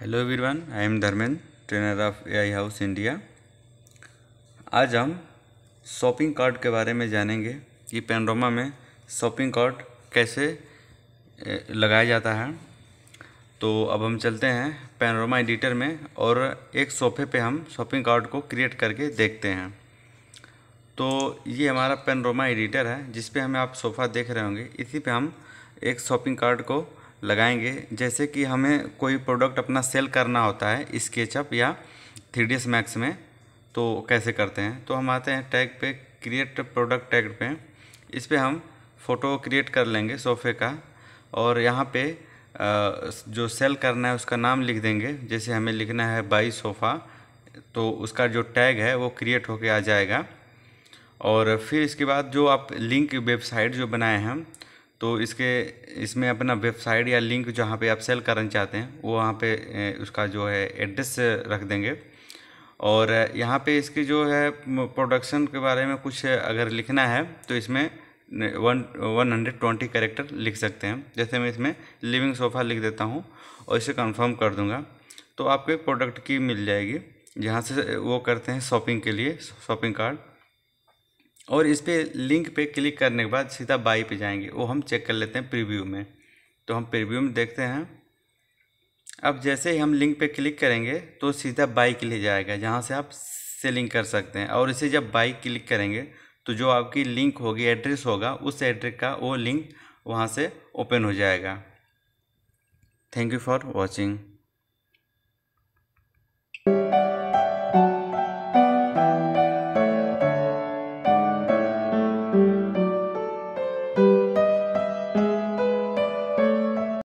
hello everyone I am Dharmendra trainer of AI house India आज हम shopping cart के बारे में जानेंगे कि पेनरोमा में शॉपिंग कार्ट कैसे लगाया जाता है तो अब हम चलते हैं पेनरोमा एडिटर में और एक सोफे पे हम शॉपिंग कार्ट को क्रिएट करके देखते हैं तो ये हमारा पेनरोमा एडिटर है जिस पे हमें आप सोफ़ा देख रहे होंगे इसी पे हम एक शॉपिंग कार्ट को लगाएंगे जैसे कि हमें कोई प्रोडक्ट अपना सेल करना होता है स्केचअप या थ्री डी मैक्स में तो कैसे करते हैं तो हम आते हैं टैग पे क्रिएट प्रोडक्ट टैग पे इस पर हम फ़ोटो क्रिएट कर लेंगे सोफ़े का और यहाँ पे जो सेल करना है उसका नाम लिख देंगे जैसे हमें लिखना है बाई सोफ़ा तो उसका जो टैग है वो क्रिएट होके आ जाएगा और फिर इसके बाद जो आप लिंक वेबसाइट जो बनाए हैं तो इसके इसमें अपना वेबसाइट या लिंक जहाँ पे आप सेल करना चाहते हैं वो वहाँ पे उसका जो है एड्रेस रख देंगे और यहाँ पे इसकी जो है प्रोडक्शन के बारे में कुछ अगर लिखना है तो इसमें one one hundred twenty character लिख सकते हैं जैसे मैं इसमें लिविंग सोफ़ा लिख देता हूँ और इसे कन्फर्म कर दूँगा तो आपको प्रोडक्ट की मिल जाएगी जहाँ से वो करते हैं शॉपिंग के लिए शॉपिंग कार्ड और इस पर लिंक पे क्लिक करने के बाद सीधा बाई पे जाएंगे वो हम चेक कर लेते हैं प्रीव्यू में तो हम प्रीव्यू में देखते हैं अब जैसे ही हम लिंक पे क्लिक करेंगे तो सीधा बाई के लिए जाएगा जहाँ से आप सेलिंग कर सकते हैं और इसे जब बाई क्लिक करेंगे तो जो आपकी लिंक होगी एड्रेस होगा उस एड्रेस का वो लिंक वहाँ से ओपन हो जाएगा थैंक यू फॉर वॉचिंग